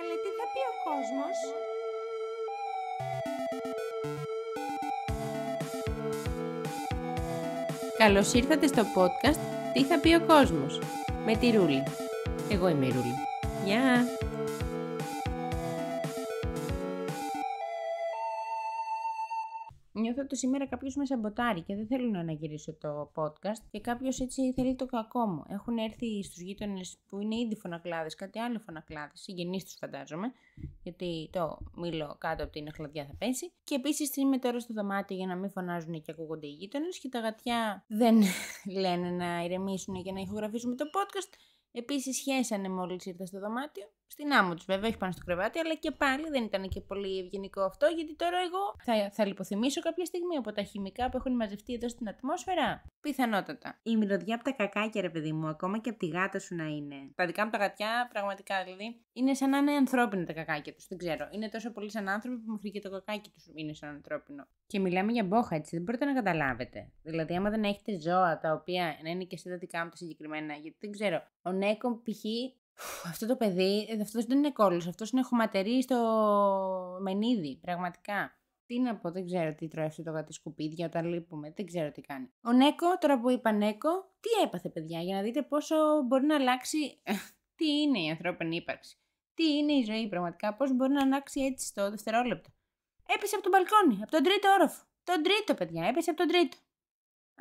αλλά τι θα πει ο κόσμος. Καλώς ήρθατε στο podcast «Τι θα πει ο κόσμος» με τη Ρούλη. Εγώ είμαι η Ρούλη. Γεια! ότι σήμερα κάποιος με σαμποτάρει και δεν θέλω να γυρίσω το podcast και κάποιος έτσι θέλει το κακό μου. Έχουν έρθει στους γείτονες που είναι ήδη φωνακλάδες, κάτι άλλο φωνακλάδες, συγγενείς τους φαντάζομαι, γιατί το μήλο κάτω από την εχλαδιά θα πέσει. Και επίσης είμαι τώρα στο δωμάτιο για να μην φωνάζουν και ακούγονται οι γείτονες και τα γατιά δεν λένε να ηρεμήσουν για να ηχογραφήσουμε το podcast. Επίσης, χέσανε μόλις ήρθα στο δωμάτιο στην άμμο τους βέβαια, όχι πάνω στο κρεβάτι, αλλά και πάλι δεν ήταν και πολύ ευγενικό αυτό, γιατί τώρα εγώ θα, θα λιποθυμίσω κάποια στιγμή από τα χημικά που έχουν μαζευτεί εδώ στην ατμόσφαιρα. Πιθανότατα. Η μυρωδιά από τα κακάκια, ρε παιδί μου, ακόμα και από τη γάτα σου να είναι. Τα δικά μου τα γατιά, πραγματικά δηλαδή, είναι σαν να είναι ανθρώπινα τα κακάκια τους. Δεν ξέρω. Είναι τόσο πολύ σαν άνθρωποι που μου και το κακάκι τους είναι σαν ανθρώπινο. Και μιλάμε για μπόχα, έτσι. Δεν μπορείτε να καταλάβετε. Δηλαδή, άμα δεν έχετε ζώα τα οποία να είναι και στα δικά μου τα συγκεκριμένα, γιατί δεν ξέρω. Ο Νέκο π.χ αυτό το παιδί, ε, αυτός δεν είναι κόλλος, αυτός είναι χωματερή στο μενίδι, πραγματικά. Τι να πω, δεν ξέρω τι τρώει αυτό το γατό σκουπίδια όταν λείπουμε, δεν ξέρω τι κάνει. Ο Νέκο, τώρα που είπα Νέκο, τι έπαθε παιδιά, για να δείτε πόσο μπορεί να αλλάξει, τι είναι η ανθρώπινη ύπαρξη. Τι είναι η ζωή πραγματικά, πώς μπορεί να αλλάξει έτσι στο δευτερόλεπτο. Έπεσε από τον μπαλκόνι, από τον τρίτο όροφο. Τον τρίτο παιδιά, έπεσε από τον τρίτο.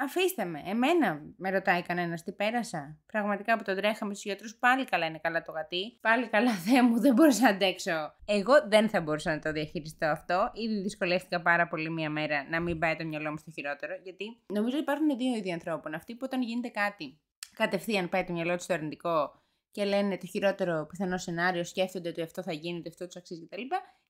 Αφήστε με, εμένα με ρωτάει κανένας τι πέρασα. Πραγματικά από τον τρέχαμε στους γιατρούς, πάλι καλά είναι καλά το γατί. Πάλι καλά, θεέ μου, δεν μπορούσα να αντέξω. Εγώ δεν θα μπορούσα να το διαχειριστώ αυτό. Ήδη δυσκολεύτηκα πάρα πολύ μία μέρα να μην πάει το μυαλό μου στο χειρότερο, γιατί νομίζω υπάρχουν δύο είδη ανθρώπων. Αυτοί που όταν γίνεται κάτι, κατευθείαν πάει το μυαλό τους στο αρνητικό και λένε το χειρότερο πιθανό σενάριο, σκέφτονται ότι αυτό θα γίνει, ότι αυτό τους αξίζει κτλ.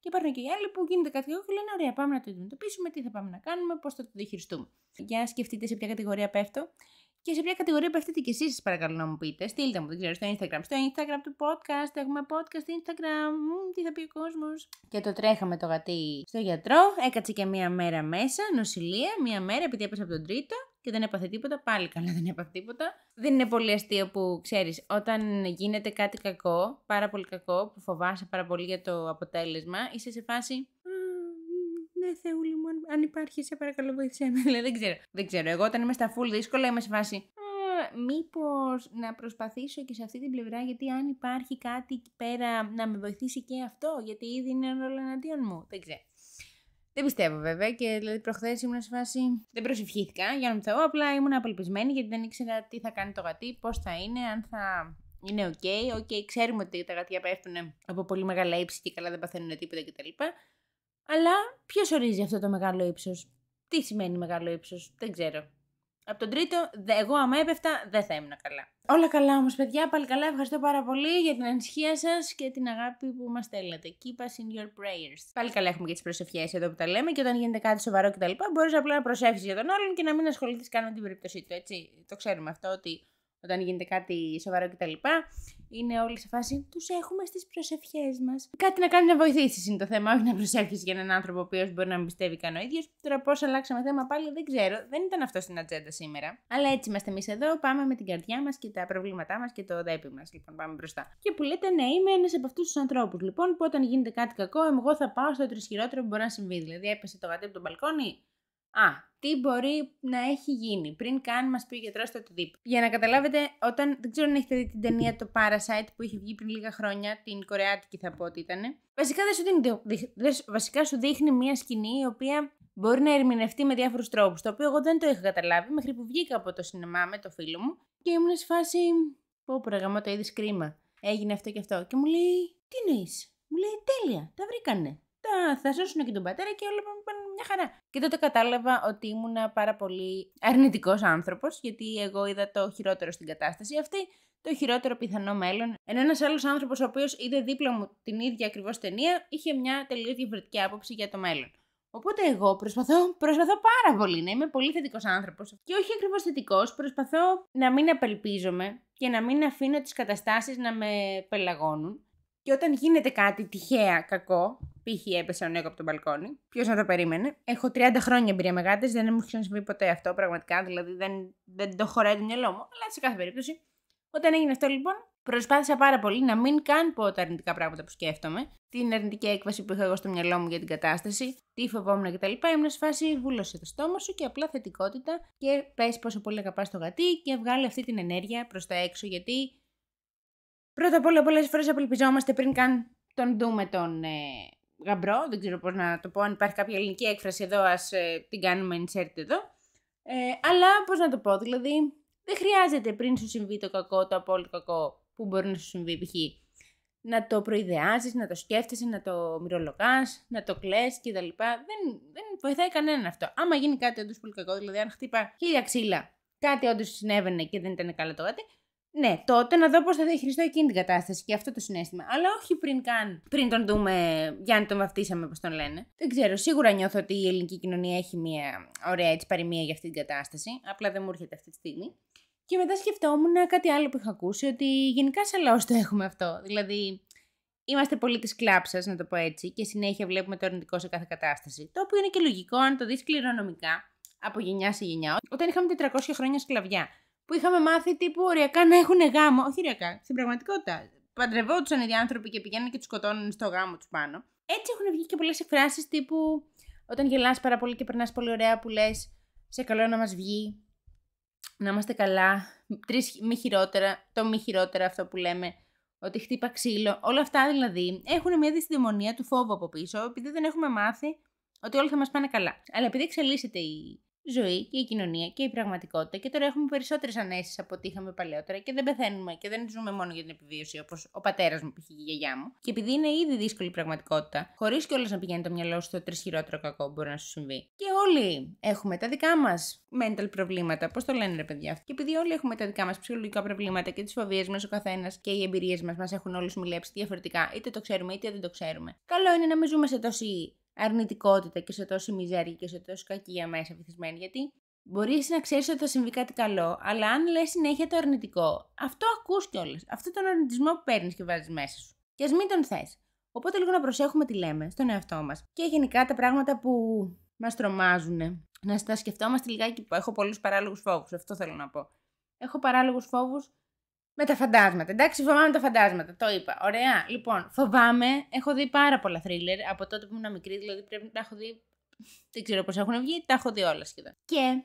Και υπάρχουν και οι άλλοι που γίνεται κάτι και λένε: Ωραία, πάμε να το αντιμετωπίσουμε, τι θα πάμε να κάνουμε, πώς θα το διαχειριστούμε. Για να σκεφτείτε σε ποια κατηγορία πέφτω και σε ποια κατηγορία πέφτετε και εσείς, σας παρακαλώ να μου πείτε. Στείλτε μου, δεν ξέρω, στο Instagram. Στο Instagram του podcast, έχουμε podcast Instagram. Μ, τι θα πει ο κόσμος. Και το τρέχαμε το γατί στο γιατρό. Έκατσε και μία μέρα μέσα, νοσηλεία, μία μέρα επειδή έπεσε από τον τρίτο δεν έπαθε τίποτα. Πάλι καλά δεν έπαθε τίποτα. Δεν είναι πολύ αστείο που ξέρεις, όταν γίνεται κάτι κακό, πάρα πολύ κακό, που φοβάσαι πάρα πολύ για το αποτέλεσμα, είσαι σε φάση. Ναι, Θεούλη μου, αν υπάρχει, σε παρακαλώ, βοήθησέ με. δεν ξέρω. Δεν ξέρω. Εγώ όταν είμαι στα full δύσκολα είμαι σε φάση. Μήπως να προσπαθήσω και σε αυτή την πλευρά, γιατί αν υπάρχει κάτι εκεί πέρα να με βοηθήσει και αυτό, γιατί ήδη είναι όλα εναντίον μου. Δεν ξέρω. Δεν πιστεύω βέβαια και δηλαδή προχθές ήμουν σε φάση. Δεν προσευχήθηκα για να μην θεώ. Απλά ήμουν απελπισμένη γιατί δεν ήξερα τι θα κάνει το γατί, πώς θα είναι, αν θα είναι οκ. Οκ, ξέρουμε ότι τα γατιά πέφτουν από πολύ μεγάλα ύψη και καλά δεν παθαίνουν τίποτα κτλ. Αλλά ποιος ορίζει αυτό το μεγάλο ύψος. Τι σημαίνει μεγάλο ύψος, δεν ξέρω. Από τον τρίτο, εγώ άμα έπεφτα, δεν θα ήμουν καλά. Όλα καλά όμως, παιδιά. Πάλι καλά. Ευχαριστώ πάρα πολύ για την ανησυχία σας και την αγάπη που μας στέλνετε. Keep us in your prayers. Πάλι καλά έχουμε και τις προσευχές εδώ που τα λέμε και όταν γίνεται κάτι σοβαρό κτλ. Μπορείς απλά να προσεύχει για τον άλλον και να μην ασχοληθείς καν με την περίπτωσή του. Έτσι. Το ξέρουμε αυτό ότι όταν γίνεται κάτι σοβαρό κτλ είναι όλοι σε φάση τους έχουμε στις προσευχές μας. Κάτι να κάνει να βοηθήσεις είναι το θέμα, όχι να προσεύχει για έναν άνθρωπο ο οποίος μπορεί να μην πιστεύει καν ο ίδιος. Τώρα πώς αλλάξαμε θέμα πάλι δεν ξέρω, δεν ήταν αυτό στην ατζέντα σήμερα. Αλλά έτσι είμαστε εμείς εδώ, πάμε με την καρδιά μας και τα προβλήματά μας και το δέπι μας. Λοιπόν, πάμε μπροστά. Και που λέτε, ναι, είμαι ένας από αυτούς τους ανθρώπους. Λοιπόν, που όταν γίνεται κάτι κακό, εγώ θα πάω στο τρισχυρότερο που μπορεί να συμβεί. Δηλαδή, έπεσε το γατέ από τον μπαλκόνι, Α, τι μπορεί να έχει γίνει πριν καν μας πει ο γιατρός το οτιδήποτε. Για να καταλάβετε, όταν. Δεν ξέρω αν έχετε δει την ταινία Το Parasite που είχε βγει πριν λίγα χρόνια, την Κορεάτικη θα πω ότι ήταν. Βασικά, δεν σου, δείχνει μια σκηνή η οποία μπορεί να ερμηνευτεί με διάφορους τρόπους. Το οποίο εγώ δεν το είχα καταλάβει μέχρι που βγήκα από το σινεμά με το φίλο μου και ήμουν σε φάση. Πω, προγραμμά το είδες κρίμα. Έγινε αυτό και αυτό. Και μου λέει, Τι νοεί. Μου λέει, Τέλεια, τα βρήκανε. Τα, θα σώσουν και τον πατέρα και όλα πάνε μια χαρά. Και τότε κατάλαβα ότι ήμουν πάρα πολύ αρνητικός άνθρωπος, γιατί εγώ είδα το χειρότερο στην κατάσταση αυτή, το χειρότερο πιθανό μέλλον. Ενώ ένας άλλος άνθρωπος, ο οποίος είδε δίπλα μου την ίδια ακριβώς ταινία, είχε μια τελείως διαφορετική άποψη για το μέλλον. Οπότε εγώ προσπαθώ, προσπαθώ πάρα πολύ να είμαι πολύ θετικός άνθρωπος. Και όχι ακριβώς θετικός, προσπαθώ να μην απελπίζομαι και να μην αφήνω τις καταστάσεις να με πελαγώνουν. Και όταν γίνεται κάτι τυχαία κακό, Π.χ. έπεσε ο Νέκο από τον μπαλκόνι. Ποιος να το περίμενε. Έχω 30 χρόνια εμπειρία με δεν μου έχει συμβεί ποτέ αυτό πραγματικά. Δηλαδή δεν, δεν το χωράει το μυαλό μου. Αλλά σε κάθε περίπτωση, όταν έγινε αυτό λοιπόν, προσπάθησα πάρα πολύ να μην καν πω τα αρνητικά πράγματα που σκέφτομαι. Την αρνητική έκβαση που είχα εγώ στο μυαλό μου για την κατάσταση, τι φοβόμουν κτλ. Ήμουν σε φάση βούλωσε το στόμα σου και απλά θετικότητα και πες πόσο πολύ αγαπάς το γατί και βγάλει αυτή την ενέργεια προς τα έξω γιατί. Πρώτα απ' όλα, πολλές φορές απελπιζόμαστε πριν καν τον δούμε τον, ε, γαμπρό, δεν ξέρω πώς να το πω, αν υπάρχει κάποια ελληνική έκφραση εδώ, ας ε, την κάνουμε insert εδώ. Ε, αλλά πώς να το πω, δηλαδή δεν χρειάζεται πριν σου συμβεί το κακό, το απόλυτο κακό που μπορεί να σου συμβεί π.χ. Να το προειδεάζεις, να το σκέφτεσαι, να το μυρολογάς, να το κλαις κλπ, Δεν, δεν βοηθάει κανέναν αυτό. Άμα γίνει κάτι όντως πολύ κακό, δηλαδή αν χτύπα χίλια ξύλα, κάτι όντως συνέβαινε και δεν ήταν καλά το γάτι, ναι, τότε να δω πώς θα διαχειριστώ εκείνη την κατάσταση και αυτό το συνέστημα. Αλλά όχι πριν καν. Πριν τον δούμε, για να τον βαφτίσαμε, όπως τον λένε. Δεν ξέρω, σίγουρα νιώθω ότι η ελληνική κοινωνία έχει μια ωραία έτσι παροιμία για αυτή την κατάσταση. Απλά δεν μου έρχεται αυτή τη στιγμή. Και μετά σκεφτόμουν κάτι άλλο που είχα ακούσει, ότι γενικά σε λαός το έχουμε αυτό. Δηλαδή, είμαστε πολύ της κλάψας, να το πω έτσι, και συνέχεια βλέπουμε το αρνητικό σε κάθε κατάσταση. Το οποίο είναι και λογικό αν το δεις κληρονομικά από γενιά σε γενιά. Όταν είχαμε 400 χρόνια σκλαβιά, που είχαμε μάθει τύπου οριακά να έχουν γάμο. Όχι οριακά, στην πραγματικότητα. Παντρευόντουσαν οι άνθρωποι και πηγαίνουν και τους σκοτώνουν στο γάμο τους πάνω. Έτσι έχουν βγει και πολλές εκφράσεις τύπου όταν γελάς πάρα πολύ και περνάς πολύ ωραία που λες Σε καλό να μας βγει. Να είμαστε καλά. Τρεις μη χειρότερα. Το μη χειρότερα αυτό που λέμε. Ότι χτύπα ξύλο. Όλα αυτά δηλαδή έχουν μια δυσδαιμονία του φόβου από πίσω, επειδή δεν έχουμε μάθει ότι όλα θα μας πάνε καλά. Αλλά επειδή εξελίσσεται η ζωή και η κοινωνία και η πραγματικότητα. Και τώρα έχουμε περισσότερες ανέσεις από ό,τι είχαμε παλαιότερα και δεν πεθαίνουμε και δεν ζούμε μόνο για την επιβίωση, όπως ο πατέρας μου, π.χ. η γιαγιά μου. Και επειδή είναι ήδη δύσκολη η πραγματικότητα, χωρίς κιόλας να πηγαίνει το μυαλό στο τρισχυρότερο κακό που μπορεί να σου συμβεί. Και όλοι έχουμε τα δικά μας mental προβλήματα, πώς το λένε ρε παιδιά. Και επειδή όλοι έχουμε τα δικά μας ψυχολογικά προβλήματα και τις φοβίες μας ο καθένας και οι εμπειρίες μας μας έχουν όλους μιλέψει διαφορετικά, είτε το ξέρουμε είτε δεν το ξέρουμε. Καλό είναι να μην ζούμε σε τόση αρνητικότητα και σε τόση μιζέρια και σε τόση κακία μέσα βυθισμένη. Γιατί μπορεί να ξέρεις ότι θα συμβεί κάτι καλό, αλλά αν λες συνέχεια το αρνητικό, αυτό ακούς κιόλας. Αυτό τον αρνητισμό που παίρνεις και βάζεις μέσα σου. Και ας μην τον θες. Οπότε λίγο να προσέχουμε τι λέμε στον εαυτό μας και γενικά τα πράγματα που μας τρομάζουν. Να τα σκεφτόμαστε λιγάκι. Έχω πολλούς παράλογους φόβους, αυτό θέλω να πω. Έχω παράλογους φόβους με τα φαντάσματα. Εντάξει, φοβάμαι τα φαντάσματα. Το είπα. Ωραία. Λοιπόν, φοβάμαι. Έχω δει πάρα πολλά θρίλερ από τότε που ήμουν μικρή. Δηλαδή πρέπει να τα έχω δει. Δεν ξέρω πώς έχουν βγει. Τα έχω δει όλα σχεδόν. Και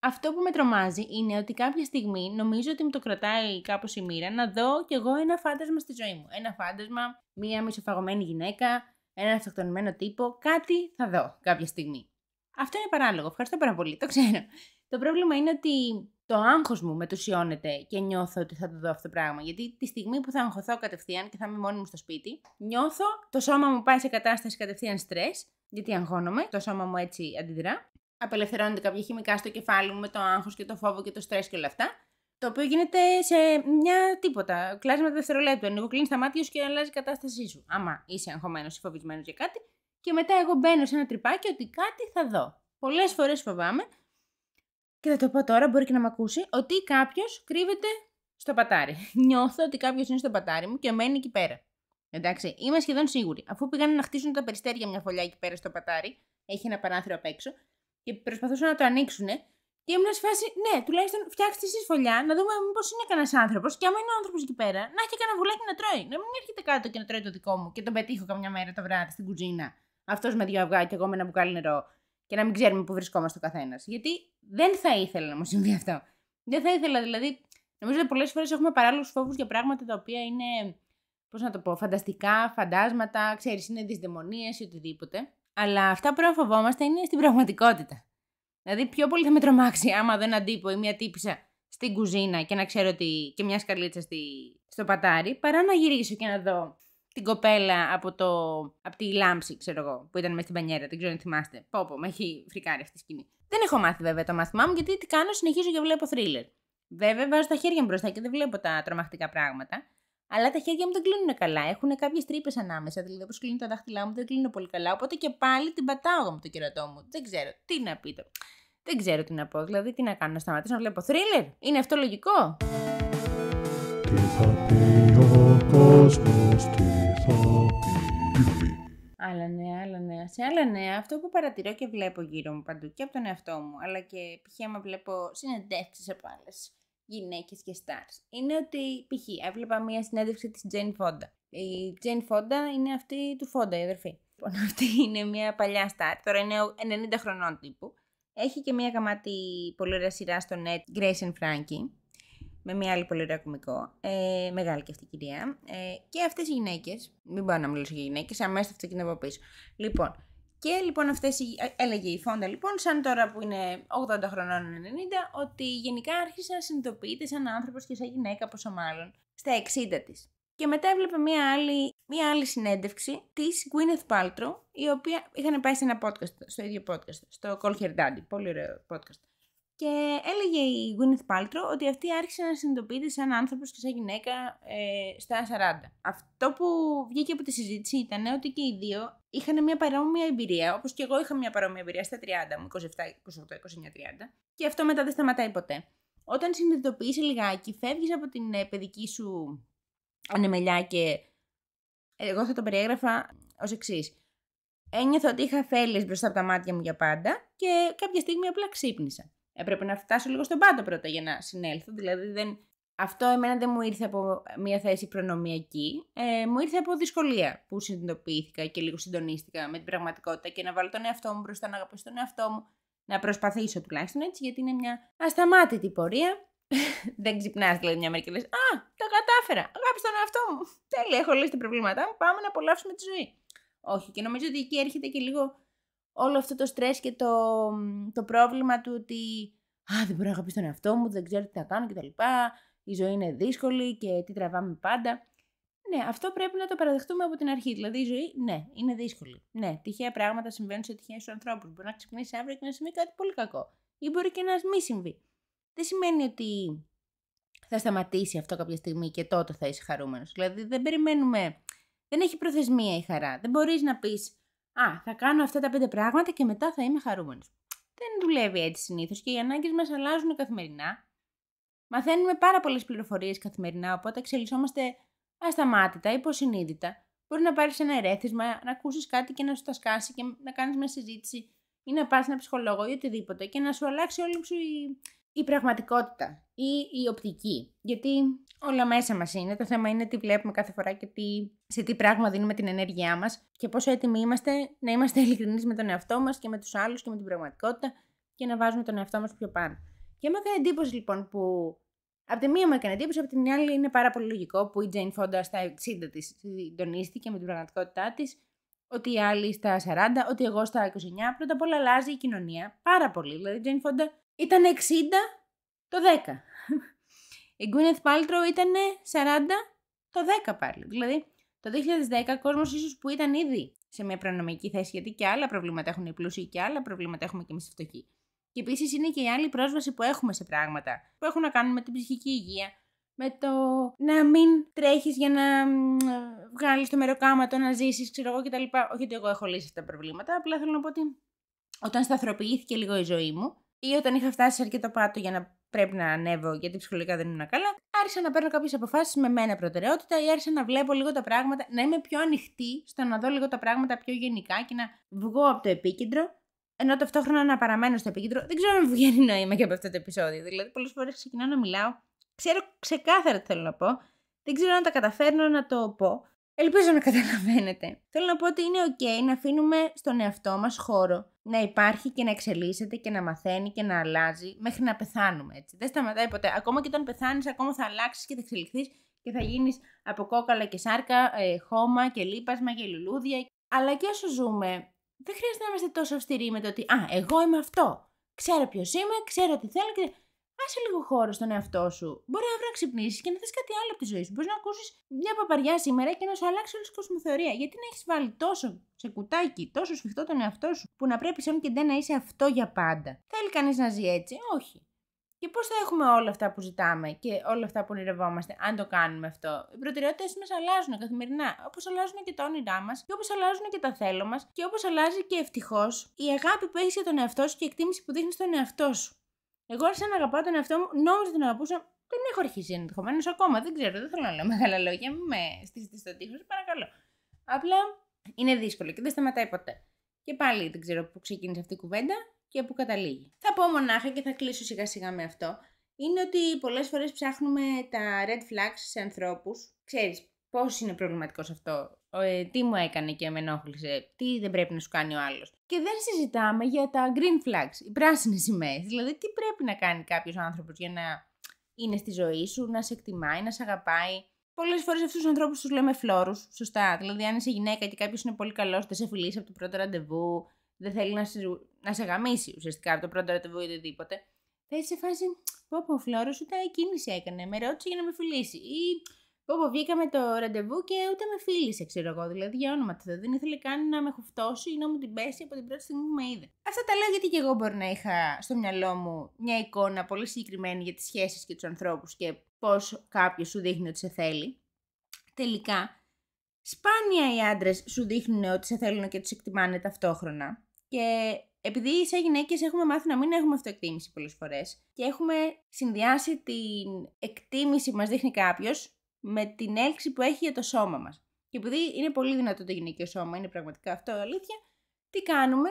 αυτό που με τρομάζει είναι ότι κάποια στιγμή νομίζω ότι μου το κρατάει κάπως η μοίρα να δω κι εγώ ένα φάντασμα στη ζωή μου. Ένα φάντασμα, μία μισοφαγωμένη γυναίκα, ένα αυτοκτονημένο τύπο, κάτι θα δω κάποια στιγμή. Αυτό είναι παράλογο. Ευχαριστώ πάρα πολύ, το ξέρω. Το πρόβλημα είναι ότι το άγχος μου μετουσιώνεται και νιώθω ότι θα το δω αυτό το πράγμα. Γιατί τη στιγμή που θα αγχωθώ κατευθείαν και θα είμαι μόνη μου στο σπίτι, νιώθω το σώμα μου πάει σε κατάσταση κατευθείαν στρες, γιατί αγχώνομαι, το σώμα μου έτσι αντιδρά. Απελευθερώνεται κάποια χημικά στο κεφάλι μου με το άγχος και το φόβο και το στρες και όλα αυτά. Το οποίο γίνεται σε μια τίποτα. Κλάσμα δευτερολέπτου. Ενώ κλείνεις τα μάτια σου και αλλάζει η κατάστασή σου. Άμα είσαι αγχωμένος ή φοβισμένος για κάτι. Και μετά εγώ μπαίνω σε ένα τρυπάκι ότι κάτι θα δω. Πολλές φορές φοβάμαι και θα το πω τώρα, μπορεί και να με ακούσει, ότι κάποιος κρύβεται στο πατάρι. Νιώθω ότι κάποιος είναι στο πατάρι μου και μένει εκεί πέρα. Εντάξει, είμαι σχεδόν σίγουρη. Αφού πήγαν να χτίσουν τα περιστέρια μια φωλιά εκεί πέρα στο πατάρι, έχει ένα παράθυρο απ' έξω, και προσπαθούσαν να το ανοίξουν, και ήμουν σε φάση, ναι, τουλάχιστον φτιάξτε εσείς φωλιά, να δούμε μήπως είναι κανένας άνθρωπος. Και άμα είναι άνθρωπος εκεί πέρα, να έχει κανένα βουλάκι να τρώει. Να μην έρχεται κάτω και να τρώει το δικό μου και τον πετύχω καμιά μέρα το βράδυ στην κουζίνα. Αυτός με δύο αυγά και εγώ με ένα μπουκάλι νερό και να μην ξέρουμε που βρισκόμαστε ο καθένας. Γιατί δεν θα ήθελα να μου συμβεί αυτό. Δεν θα ήθελα, δηλαδή. Νομίζω ότι πολλές φορές έχουμε παράλληλους φόβους για πράγματα τα οποία είναι. Πώς να το πω, φανταστικά, φαντάσματα, ξέρεις, είναι δυσδαιμονίες ή οτιδήποτε. Αλλά αυτά που φοβόμαστε είναι στην πραγματικότητα. Δηλαδή, πιο πολύ θα με τρομάξει άμα έναν τύπο ή μια τύπησα στην κουζίνα και να ξέρω ότι. και μια σκαλίτσα στη... στο πατάρι, παρά να γυρίσω και να δω την κοπέλα από, το, από τη λάμψη, ξέρω εγώ, που ήταν μέσα στην πανιέρα. Δεν ξέρω αν θυμάστε. Πόπο, με έχει φρικάρει αυτή η σκηνή. Δεν έχω μάθει βέβαια το μάθημά μου, γιατί τι κάνω, συνεχίζω και βλέπω θρίλερ. Βέβαια, βάζω τα χέρια μου μπροστά και δεν βλέπω τα τρομακτικά πράγματα. Αλλά τα χέρια μου δεν κλείνουν καλά. Έχουν κάποιες τρύπες ανάμεσα. Δηλαδή, όπως κλείνουν τα δάχτυλά μου, δεν κλείνουν πολύ καλά. Οπότε και πάλι την πατάω με το κερατό μου. Δεν ξέρω τι να πείτε. Δεν ξέρω τι να πω. Δηλαδή, τι να κάνω, να σταματήσω να βλέπω θρίλερ. Είναι αυτό λογικό. Τι θα πει ο κόσμος, τι Άλλα νέα, άλλα νέα. Σε άλλα νέα, αυτό που παρατηρώ και βλέπω γύρω μου παντού και από τον εαυτό μου, αλλά και π.χ. άμα βλέπω συνεντεύξεις από άλλες γυναίκες και stars, είναι ότι π.χ. έβλεπα μία συνέντευξη της Jane Fonda. Η Jane Fonda είναι αυτή του Fonda, η αδερφή. Λοιπόν, αυτή είναι μία παλιά star, τώρα είναι 90 χρονών τύπου. Έχει και μία καμάτη πολύ ωραία σειρά στο net, Grace and Frankie με μια άλλη πολύ ωραία κωμικό. Ε, μεγάλη και αυτή η κυρία. Ε, και αυτές οι γυναίκες. Μην πάω να μιλήσω για γυναίκες, αμέσως αυτό είναι από πίσω. Λοιπόν, και λοιπόν αυτές οι. Έλεγε η Φόντα λοιπόν, σαν τώρα που είναι 80 χρονών, 90, ότι γενικά άρχισε να συνειδητοποιείται σαν άνθρωπος και σαν γυναίκα, πόσο μάλλον, στα 60 της. Και μετά έβλεπε μία άλλη, μία άλλη συνέντευξη της Gwyneth Paltrow, η οποία είχαν πάει σε ένα podcast, στο ίδιο podcast, στο Call Her Daddy. Πολύ ωραίο podcast. Και έλεγε η Gwyneth Πάλτρο ότι αυτή άρχισε να συνειδητοποιείται σαν άνθρωπος και σαν γυναίκα ε, στα 40. Αυτό που βγήκε από τη συζήτηση ήταν ότι και οι δύο είχαν μια παρόμοια εμπειρία, όπως και εγώ είχα μια παρόμοια εμπειρία στα 30 μου, 27, 28, 29, 30. Και αυτό μετά δεν σταματάει ποτέ. Όταν συνειδητοποιεί λιγάκι, φεύγεις από την ε, παιδική σου ανεμελιά και. Ε, εγώ θα το περιέγραφα ως εξής. Ένιωθα ότι είχα φέλες μπροστά από τα μάτια μου για πάντα και κάποια στιγμή απλά ξύπνησα. Έπρεπε να φτάσω λίγο στον πάτο πρώτα για να συνέλθω. Δηλαδή, δεν... αυτό εμένα δεν μου ήρθε από μια θέση προνομιακή. Ε, μου ήρθε από δυσκολία που συνειδητοποιήθηκα και λίγο συντονίστηκα με την πραγματικότητα και να βάλω τον εαυτό μου μπροστά, να αγαπήσω τον εαυτό μου. Να προσπαθήσω τουλάχιστον έτσι, γιατί είναι μια ασταμάτητη πορεία. δεν ξυπνάς δηλαδή μια μέρα και λες: Α, τα κατάφερα. Αγάπη τον εαυτό μου. Τέλεια, έχω λύσει τα προβλήματά μου. Πάμε να απολαύσουμε τη ζωή. Όχι, και νομίζω ότι εκεί έρχεται και λίγο όλο αυτό το στρες και το, το πρόβλημα του ότι «Α, δεν μπορώ να αγαπήσω τον εαυτό μου, δεν ξέρω τι θα κάνω κτλ. Η ζωή είναι δύσκολη και τι τραβάμε πάντα». Ναι, αυτό πρέπει να το παραδεχτούμε από την αρχή. Δηλαδή, η ζωή, ναι, είναι δύσκολη. Ναι, τυχαία πράγματα συμβαίνουν σε τυχαίου ανθρώπους. Μπορεί να ξυπνήσεις αύριο και να συμβεί κάτι πολύ κακό. Ή μπορεί και να μη συμβεί. Δεν σημαίνει ότι θα σταματήσει αυτό κάποια στιγμή και τότε θα είσαι χαρούμενος. Δηλαδή, δεν περιμένουμε. Δεν έχει προθεσμία η χαρά. Δεν μπορείς να πεις Α, θα κάνω αυτά τα πέντε πράγματα και μετά θα είμαι χαρούμενος. Δεν δουλεύει έτσι συνήθως και οι ανάγκες μας αλλάζουν καθημερινά. Μαθαίνουμε πάρα πολλές πληροφορίες καθημερινά, οπότε εξελισσόμαστε ασταμάτητα, υποσυνείδητα. Μπορεί να πάρεις ένα ερέθισμα, να ακούσεις κάτι και να σου τα σκάσει και να κάνεις μια συζήτηση ή να πας ένα ψυχολόγο ή οτιδήποτε και να σου αλλάξει όλη σου η πραγματικότητα ή η οπτική. Γιατί όλα μέσα μας είναι. Το θέμα είναι τι βλέπουμε κάθε φορά και σε τι πράγμα δίνουμε την ενέργειά μας και πόσο έτοιμοι είμαστε να είμαστε ειλικρινείς με τον εαυτό μας και με τους άλλους και με την πραγματικότητα και να βάζουμε τον εαυτό μας πιο πάνω. Και μου έκανε εντύπωση λοιπόν που. Από τη μία μου έκανε εντύπωση, από την άλλη είναι πάρα πολύ λογικό που η Jane Fonda στα 60 της συντονίστηκε με την πραγματικότητά της, ότι οι άλλοι στα 40, ότι εγώ στα 29. Πρώτα απ' όλα αλλάζει η κοινωνία πάρα πολύ. Δηλαδή η Jane Fonda ήταν 60 το 10. Η Gwyneth Πάλτρο ήταν 40 το 10 πάλι. Δηλαδή, το 2010 ο κόσμος ίσως που ήταν ήδη σε μια προνομική θέση, γιατί και άλλα προβλήματα έχουν οι πλούσιοι και άλλα προβλήματα έχουμε και εμείς οι φτωχοί. Και επίσης είναι και η άλλη πρόσβαση που έχουμε σε πράγματα που έχουν να κάνουν με την ψυχική υγεία, με το να μην τρέχεις για να βγάλεις το το να ζήσεις, ξέρω εγώ κτλ. Όχι ότι εγώ έχω λύσει αυτά τα προβλήματα, απλά θέλω να πω ότι όταν σταθεροποιήθηκε λίγο η ζωή μου, ή όταν είχα φτάσει αρκετό πάτο για να πρέπει να ανέβω γιατί ψυχολογικά δεν ήμουν καλά, άρχισα να παίρνω κάποιες αποφάσεις με μένα προτεραιότητα ή άρχισα να βλέπω λίγο τα πράγματα, να είμαι πιο ανοιχτή στο να δω λίγο τα πράγματα πιο γενικά και να βγω από το επίκεντρο. Ενώ ταυτόχρονα να παραμένω στο επίκεντρο. Δεν ξέρω αν βγαίνει νόημα και από αυτό το επεισόδιο. Δηλαδή, πολλές φορές ξεκινάω να μιλάω. Ξέρω ξεκάθαρα τι θέλω να πω. Δεν ξέρω αν τα καταφέρνω να το πω. Ελπίζω να καταλαβαίνετε. Θέλω να πω ότι είναι ok να αφήνουμε στον εαυτό μας χώρο να υπάρχει και να εξελίσσεται και να μαθαίνει και να αλλάζει μέχρι να πεθάνουμε. Έτσι. Δεν σταματάει ποτέ. Ακόμα και όταν πεθάνεις, ακόμα θα αλλάξεις και θα εξελιχθείς και θα γίνεις από κόκαλα και σάρκα, ε, χώμα και λίπασμα και λουλούδια. Αλλά και όσο ζούμε, δεν χρειάζεται να είμαστε τόσο αυστηροί με το ότι «Α, εγώ είμαι αυτό, ξέρω ποιος είμαι, ξέρω τι θέλω Άσε λίγο χώρο στον εαυτό σου. Μπορεί αύριο να ξυπνήσεις και να θες κάτι άλλο από τη ζωή σου. Μπορείς να ακούσεις μια παπαριά σήμερα και να σου αλλάξει όλη η κοσμοθεωρία. Γιατί να έχεις βάλει τόσο σε κουτάκι, τόσο σφιχτό τον εαυτό σου, που να πρέπει σαν και δεν να είσαι αυτό για πάντα. Θέλει κανείς να ζει έτσι, όχι. Και πώς θα έχουμε όλα αυτά που ζητάμε και όλα αυτά που ονειρευόμαστε, αν το κάνουμε αυτό. Οι προτεραιότητες μας αλλάζουν καθημερινά. Όπως αλλάζουν και τα όνειρά μας, και όπως αλλάζουν και τα θέλω μας, και όπως αλλάζει και ευτυχώς η αγάπη που έχεις για τον εαυτό σου και η εκτίμηση που δείχνεις στον εαυτό σου. Εγώ, να αγαπάω τον εαυτό μου, νόμιζα ότι τον αγαπούσα. δεν έχω αρχίσει ενδεχομένως ακόμα. Δεν ξέρω, δεν θέλω να λέω μεγάλα λόγια. με στήσετε στο τείχος, παρακαλώ. Απλά είναι δύσκολο και δεν σταματάει ποτέ. Και πάλι δεν ξέρω πού ξεκίνησε αυτή η κουβέντα και πού καταλήγει. Θα πω μονάχα και θα κλείσω σιγά σιγά με αυτό. Είναι ότι πολλές φορές ψάχνουμε τα red flags σε ανθρώπους. Ξέρεις πώς είναι προβληματικός αυτό. Ε, τι μου έκανε και με ενόχλησε. Τι δεν πρέπει να σου κάνει ο άλλος. Και δεν συζητάμε για τα green flags, οι πράσινες σημαίες. Δηλαδή, τι πρέπει να κάνει κάποιος άνθρωπος για να είναι στη ζωή σου, να σε εκτιμάει, να σε αγαπάει. Πολλές φορές αυτούς τους ανθρώπους τους λέμε φλόρους, σωστά. Δηλαδή, αν είσαι γυναίκα και κάποιος είναι πολύ καλός, δεν σε φιλήσει από το πρώτο ραντεβού, δεν θέλει να σε, να σε γαμίσει ουσιαστικά από το πρώτο ραντεβού ή οτιδήποτε. Θα είσαι σε φάση, πω πω, φλόρος, ούτε κίνηση έκανε. Με ρώτησε για να με φιλήσει. Ή Πω, βγήκαμε το ραντεβού και ούτε με φίλησε, ξέρω εγώ. Δηλαδή, για όνομα του δηλαδή, Δεν ήθελε καν να με χουφτώσει ή να μου την πέσει από την πρώτη στιγμή που με είδε. Αυτά τα λέω γιατί και εγώ μπορεί να είχα στο μυαλό μου μια εικόνα πολύ συγκεκριμένη για τις σχέσεις και τους ανθρώπους και πώς κάποιος σου δείχνει ότι σε θέλει. Τελικά, σπάνια οι άντρες σου δείχνουν ότι σε θέλουν και τους εκτιμάνε ταυτόχρονα. Και επειδή σαν γυναίκες έχουμε μάθει να μην έχουμε αυτοεκτίμηση πολλές φορές και έχουμε συνδυάσει την εκτίμηση που μας δείχνει κάποιος με την έλξη που έχει για το σώμα μας. Και επειδή είναι πολύ δυνατό το γυναικείο σώμα, είναι πραγματικά αυτό η αλήθεια, τι κάνουμε,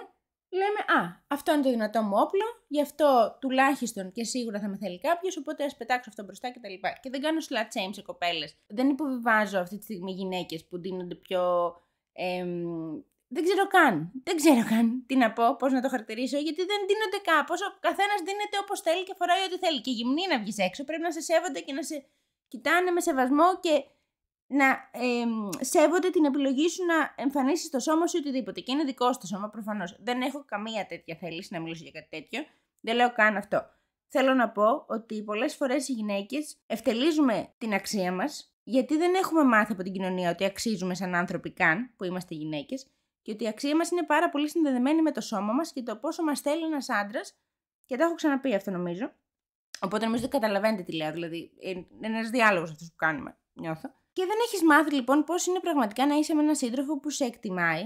λέμε «Α, αυτό είναι το δυνατό μου όπλο, γι' αυτό τουλάχιστον και σίγουρα θα με θέλει κάποιος, οπότε ας πετάξω αυτό μπροστά κτλ». Και, και δεν κάνω slut shame σε κοπέλες. Δεν υποβιβάζω αυτή τη στιγμή γυναίκες που δίνονται πιο... δεν ξέρω καν. Δεν ξέρω καν τι να πω, πώς να το χαρακτηρίσω, γιατί δεν δίνονται κάπως. Ο καθένας δίνεται όπως θέλει και φοράει ό,τι θέλει. Και γυμνή να βγεις έξω, πρέπει να σε σέβονται και να σε κοιτάνε με σεβασμό και να ε, σέβονται την επιλογή σου να εμφανίσεις το σώμα σου ή οτιδήποτε. Και είναι δικό σου το σώμα προφανώς. Δεν έχω καμία τέτοια θέληση να μιλήσω για κάτι τέτοιο. Δεν λέω καν αυτό. Θέλω να πω ότι πολλές φορές οι γυναίκες ευτελίζουμε την αξία μας, γιατί δεν έχουμε μάθει από την κοινωνία ότι αξίζουμε σαν άνθρωποι καν, που είμαστε γυναίκες, και ότι η αξία μας είναι πάρα πολύ συνδεδεμένη με το σώμα μας και το πόσο μας θέλει ένας άντρας. Και το έχω ξαναπεί αυτό νομίζω. Οπότε νομίζω ότι καταλαβαίνετε τι λέω. Δηλαδή, ε, είναι ένας διάλογος αυτός που κάνουμε, νιώθω. Και δεν έχεις μάθει λοιπόν πώς είναι πραγματικά να είσαι με έναν σύντροφο που σε εκτιμάει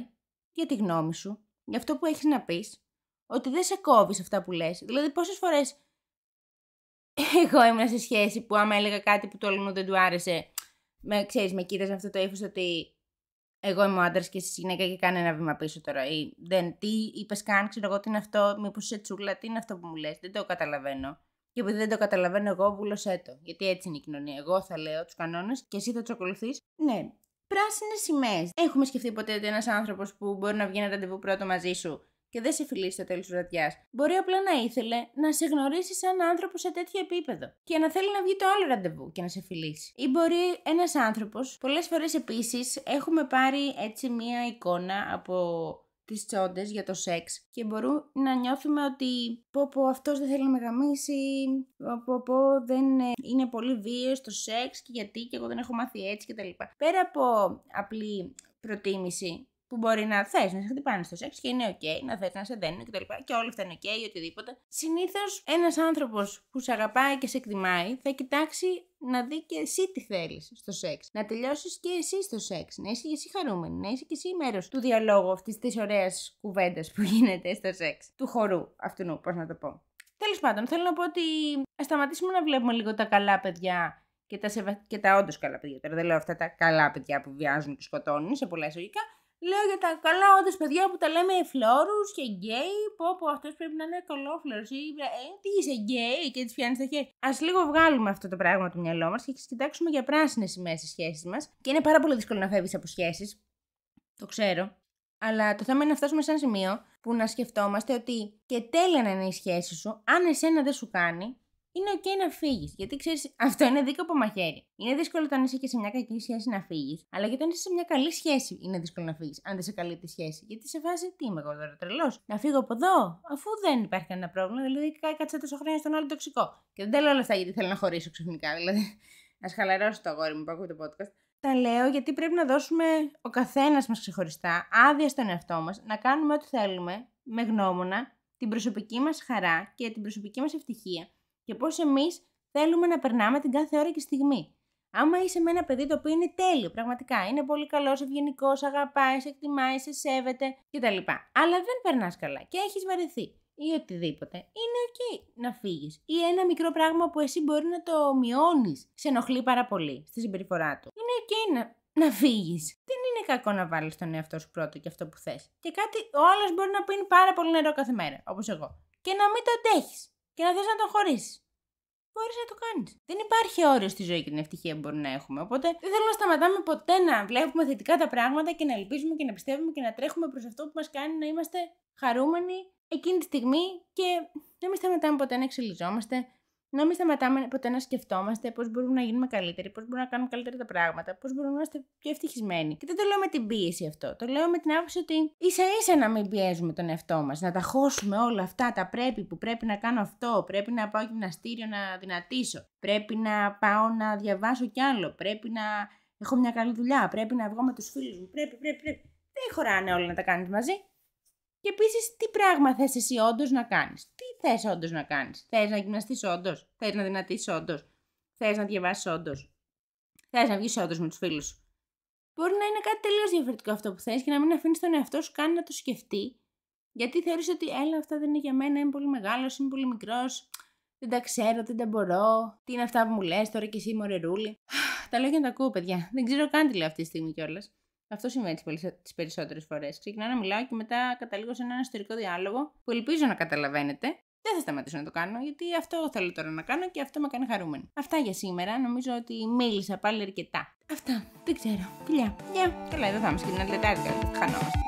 για τη γνώμη σου, για αυτό που έχεις να πεις, ότι δεν σε κόβεις αυτά που λες. Δηλαδή, πόσες φορές εγώ ήμουν σε σχέση που άμα έλεγα κάτι που το αλλού δεν του άρεσε, με, ξέρεις, με κοίταζε αυτό το ύφος ότι εγώ είμαι ο άντρας και εσύ γυναίκα και κάνε ένα βήμα πίσω τώρα. Ή δεν, τι είπες καν, ξέρω εγώ τι είναι αυτό, μήπως σε τσούλα, τι είναι αυτό που μου λες, δεν το καταλαβαίνω. Και επειδή δεν το καταλαβαίνω εγώ, βούλωσέ το. Γιατί έτσι είναι η κοινωνία. Εγώ θα λέω τους κανόνες και εσύ θα τους ακολουθείς. Ναι. Πράσινες σημαίες. Έχουμε σκεφτεί ποτέ ότι ένας άνθρωπος που μπορεί να βγει ένα ραντεβού πρώτο μαζί σου και δεν σε φιλήσει στο τέλος της βραδιάς. Μπορεί απλά να ήθελε να σε γνωρίσει σαν άνθρωπο σε τέτοιο επίπεδο και να θέλει να βγει το άλλο ραντεβού και να σε φιλήσει. Ή μπορεί ένας άνθρωπος, πολλές φορές επίσης έχουμε πάρει έτσι μία εικόνα από τις τσόντες για το σεξ και μπορούν να νιώθουμε ότι πω πω αυτός δεν θέλει να με γαμίσει, πω πω δεν ε, είναι πολύ βίαιος στο σεξ και γιατί και εγώ δεν έχω μάθει έτσι κτλ. Πέρα από απλή προτίμηση που μπορεί να θες να σε χτυπάνε στο σεξ και είναι OK, να θες να σε δένουν κτλ. Και όλα αυτά είναι OK ή οτιδήποτε. Συνήθως ένας άνθρωπος που σε αγαπάει και σε εκτιμάει θα κοιτάξει να δει και εσύ τι θέλεις στο σεξ. Να τελειώσεις και εσύ στο σεξ. Να είσαι και εσύ χαρούμενη. Να είσαι και εσύ μέρος του διαλόγου αυτής της ωραίας κουβέντας που γίνεται στο σεξ. Του χορού αυτού, πώς να το πω. Τέλος πάντων, θέλω να πω ότι ας σταματήσουμε να βλέπουμε λίγο τα καλά παιδιά και τα, τα όντως καλά παιδιά. Τώρα δεν λέω αυτά τα καλά παιδιά που βιάζουν και σκοτώνουν σε πολλά εισαγωγικά. Λέω για τα καλά, όντω παιδιά που τα λέμε φλόρους και γκέι. Πω πω, αυτός πρέπει να είναι κολόφλωρος. Ή ε, τι είσαι γκέι και τις πιάνεις τα χέρια. Ας λίγο βγάλουμε αυτό το πράγμα του μυαλό μας και κοιτάξουμε για πράσινες σημαίες στις σχέσεις μας. Και είναι πάρα πολύ δύσκολο να φεύγεις από σχέσεις. Το ξέρω. Αλλά το θέμα είναι να φτάσουμε σε ένα σημείο που να σκεφτόμαστε ότι και τέλεια να είναι η σχέση σου, αν εσένα δεν σου κάνει, είναι OK να φύγεις. Γιατί ξέρεις, αυτό είναι από μαχαίρι. Είναι δύσκολο όταν είσαι και σε μια κακή σχέση να φύγεις, αλλά και όταν είσαι σε μια καλή σχέση είναι δύσκολο να φύγεις, αν δεν σε καλεί τη σχέση. Γιατί σε φάση, τι είμαι εγώ τώρα, τρελός. Να φύγω από εδώ, αφού δεν υπάρχει κανένα πρόβλημα. Δηλαδή, κάτσε τόσο χρόνια στον άλλο τοξικό. Και δεν τα λέω όλα αυτά γιατί θέλω να χωρίσω ξαφνικά. Δηλαδή, α χαλαρώσω το αγόρι μου που ακούει το podcast. Τα λέω γιατί πρέπει να δώσουμε ο καθένας μας ξεχωριστά άδεια στον εαυτό μας να κάνουμε ό,τι θέλουμε με γνώμονα την προσωπική μας χαρά και την προσωπική μας ευτυχία και πώς εμείς θέλουμε να περνάμε την κάθε ώρα και στιγμή. Άμα είσαι με ένα παιδί το οποίο είναι τέλειο, πραγματικά είναι πολύ καλός, ευγενικός, αγαπάει, σε εκτιμάει, σε σέβεται κτλ. Αλλά δεν περνάς καλά και έχεις βαρεθεί ή οτιδήποτε, είναι OK να φύγεις. Ή ένα μικρό πράγμα που εσύ μπορεί να το μειώνεις, σε ενοχλεί πάρα πολύ στη συμπεριφορά του. Είναι OK να, να φύγεις. Δεν είναι κακό να βάλεις τον εαυτό σου πρώτο και αυτό που θες. Και κάτι, ο άλλος μπορεί να πίνει πάρα πολύ νερό κάθε μέρα, όπως εγώ. Και να μην το αντέχεις και να θες να τον χωρίσεις. Μπορείς να το κάνεις. Δεν υπάρχει όριο στη ζωή και την ευτυχία που μπορούμε να έχουμε. Οπότε δεν θέλω να σταματάμε ποτέ να βλέπουμε θετικά τα πράγματα και να ελπίζουμε και να πιστεύουμε και να τρέχουμε προς αυτό που μας κάνει να είμαστε χαρούμενοι εκείνη τη στιγμή και να μην σταματάμε ποτέ να εξελιζόμαστε, να μην σταματάμε ποτέ να σκεφτόμαστε πώς μπορούμε να γίνουμε καλύτεροι, πώς μπορούμε να κάνουμε καλύτερα τα πράγματα, πώς μπορούμε να είμαστε πιο ευτυχισμένοι. Και δεν το λέω με την πίεση αυτό. Το λέω με την άποψη ότι ίσα ίσα να μην πιέζουμε τον εαυτό μας, να τα χώσουμε όλα αυτά τα πρέπει που πρέπει να κάνω αυτό, πρέπει να πάω γυμναστήριο να δυνατήσω, πρέπει να πάω να διαβάσω κι άλλο, πρέπει να έχω μια καλή δουλειά, πρέπει να βγω με τους φίλους μου, πρέπει, πρέπει, πρέπει. Δεν χωράνε όλα να τα κάνεις μαζί. Και επίσης, τι πράγμα θες εσύ όντως να κάνεις. Τι θες όντως να κάνεις. Θες να γυμναστείς όντως. Θες να δυνατήσει όντως. Θες να διαβάσεις όντως. Θες να βγεις όντως με τους φίλους σου. Μπορεί να είναι κάτι τελείως διαφορετικό αυτό που θες και να μην αφήνεις τον εαυτό σου καν να το σκεφτεί. Γιατί θεωρείς ότι έλα, αυτά δεν είναι για μένα, είμαι πολύ μεγάλος, είμαι πολύ μικρός. Δεν τα ξέρω, δεν τα μπορώ. Τι είναι αυτά που μου λες τώρα και εσύ, μωρερούλη. Τα λέω και να τα ακούω, παιδιά. Δεν ξέρω καν τι λέω αυτή τη στιγμή κιόλας. Αυτό συμβαίνει τι περισσότερες φορές. Ξεκινάω να μιλάω και μετά καταλήγω σε έναν ιστορικό διάλογο που ελπίζω να καταλαβαίνετε. Δεν θα σταματήσω να το κάνω, γιατί αυτό θέλω τώρα να κάνω και αυτό με κάνει χαρούμενη. Αυτά για σήμερα. Νομίζω ότι μίλησα πάλι αρκετά. Αυτά. Δεν ξέρω. Φιλιά. Γεια. Καλά, εδώ θα είμαστε και την Χανόμαστε.